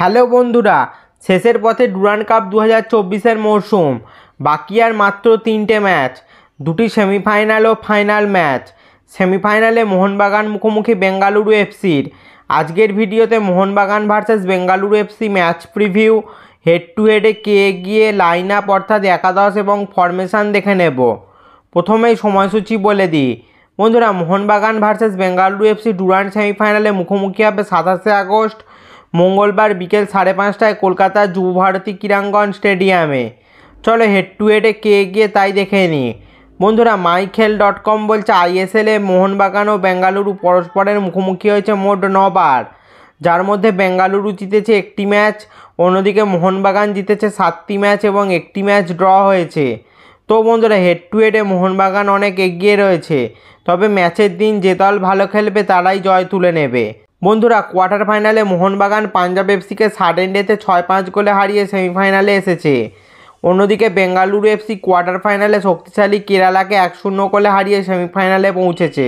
hello বন্ধুরা শেষের পথে ডুরান কাপ দু হাজার চব্বিশের মরশুম বাকি আর মাত্র তিনটে ম্যাচ দুটি সেমিফাইনাল ও ফাইনাল ম্যাচ সেমিফাইনালে মোহনবাগান মুখোমুখি বেঙ্গালুরু এফসির আজকের ভিডিওতে Mohun Bagan versus Bengaluru FC match preview head to হেডে কে গিয়ে লাইন আপ অর্থাৎ একাদশ এবং ফরমেশান দেখে নেব প্রথমেই সময়সূচি বলে দিই বন্ধুরা Mohun Bagan versus Bengaluru FC Durand সেমিফাইনালে মুখোমুখি হবে সাতাশে আগস্ট মঙ্গলবার বিকেল সাড়ে পাঁচটায় কলকাতার যুবভারতী ক্রীড়াঙ্গন স্টেডিয়ামে চলো হেড টু হেডে কে গিয়ে তাই দেখে নিই বন্ধুরা মাইখেল ডট কম বলছে আইএসএলে মোহনবাগান ও বেঙ্গালুরু পরস্পরের মুখোমুখি হয়েছে মোট নবার যার মধ্যে বেঙ্গালুরু জিতেছে একটি ম্যাচ অন্যদিকে মোহনবাগান জিতেছে সাতটি ম্যাচ এবং একটি ম্যাচ ড্র হয়েছে তো বন্ধুরা হেড টু হেডে মোহনবাগান অনেক এগিয়ে রয়েছে তবে ম্যাচের দিন যে দল ভালো খেলবে তারাই জয় তুলে নেবে বন্ধুরা কোয়ার্টার ফাইনালে মোহনবাগান পাঞ্জাব এফসিকে ডেতে ছয় পাঁচ গোলে হারিয়ে সেমিফাইনালে এসেছে অন্যদিকে বেঙ্গালুরু এফসি কোয়ার্টার ফাইনালে শক্তিশালী কেরালাকে এক শূন্য গোলে হারিয়ে সেমিফাইনালে পৌঁছেছে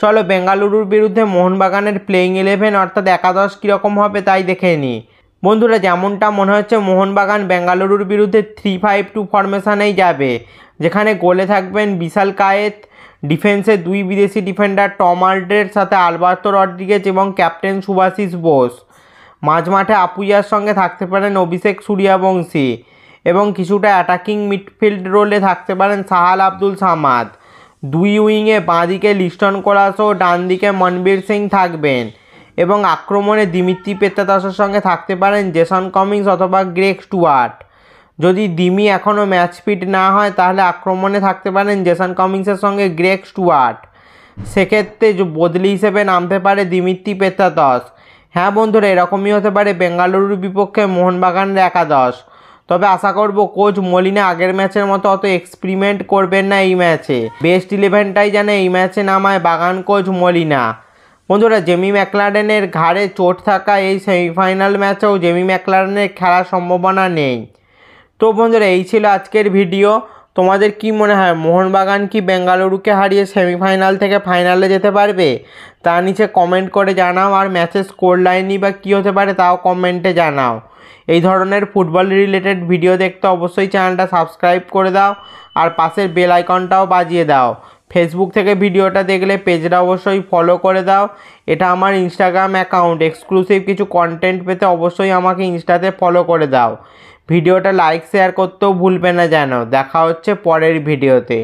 চলো বেঙ্গালুরুর বিরুদ্ধে মোহনবাগানের প্লেইং ইলেভেন অর্থাৎ একাদশ কীরকম হবে তাই দেখে নিই বন্ধুরা যেমনটা মনে হচ্ছে মোহনবাগান বেঙ্গালুরুর বিরুদ্ধে থ্রি ফাইভ টু ফরমেশানেই যাবে যেখানে গোলে থাকবেন বিশাল কায়েত ডিফেন্সে দুই বিদেশি ডিফেন্ডার টম সাথে আলবার্তো রড্রিগেজ এবং ক্যাপ্টেন সুভাশিস বোস মাঝমাঠে আপুইয়ার সঙ্গে থাকতে পারেন অভিষেক সূর্যাবংশী এবং কিছুটা অ্যাটাকিং মিডফিল্ড রোলে থাকতে পারেন সাহাল আব্দুল সামাদ দুই উইংয়ে বাঁদিকে লিস্টন কোলাসো ডান দিকে মনবীর সিং থাকবেন এবং আক্রমণে দিমিত্রি পেত্তাদাসের সঙ্গে থাকতে পারেন জেসন কমিংস অথবা গ্রেক স্টুয়ার্ট যদি দিমি এখনও ম্যাচ ফিট না হয় তাহলে আক্রমণে থাকতে পারেন জেসন কমিংসের সঙ্গে গ্রেক স্টুয়ার্ট সেক্ষেত্রে বদলি হিসেবে নামতে পারে দিমিত্তি পেতাতস হ্যাঁ বন্ধুরা এরকমই হতে পারে বেঙ্গালুরুর বিপক্ষে মোহনবাগানের একাদশ তবে আশা করব কোচ মলিনা আগের ম্যাচের মতো অত এক্সপেরিমেন্ট করবেন না এই ম্যাচে বেস্ট ইলেভেনটাই জানে এই ম্যাচে নামায় বাগান কোচ মলিনা বন্ধুরা জেমি ম্যাকলারেনের ঘাড়ে চোট থাকা এই সেমিফাইনাল ম্যাচেও জেমি ম্যাকলারেনের খেলার সম্ভাবনা নেই তো বন্ধুরা এই ছিল আজকের ভিডিও তোমাদের কি মনে হয় মোহনবাগান কি বেঙ্গালুরুকে হারিয়ে সেমিফাইনাল থেকে ফাইনালে যেতে পারবে তা নিচে কমেন্ট করে জানাও আর ম্যাচের স্কোর লাইনই বা কী হতে পারে তাও কমেন্টে জানাও এই ধরনের ফুটবল রিলেটেড ভিডিও দেখতে অবশ্যই চ্যানেলটা সাবস্ক্রাইব করে দাও আর পাশের বেল আইকনটাও বাজিয়ে দাও ফেসবুক থেকে ভিডিওটা দেখলে পেজটা অবশ্যই ফলো করে দাও এটা আমার ইনস্টাগ্রাম অ্যাকাউন্ট এক্সক্লুসিভ কিছু কন্টেন্ট পেতে অবশ্যই আমাকে ইনস্টাতে ফলো করে দাও ভিডিওটা লাইক শেয়ার করতেও ভুলবে না যেন দেখা হচ্ছে পরের ভিডিওতে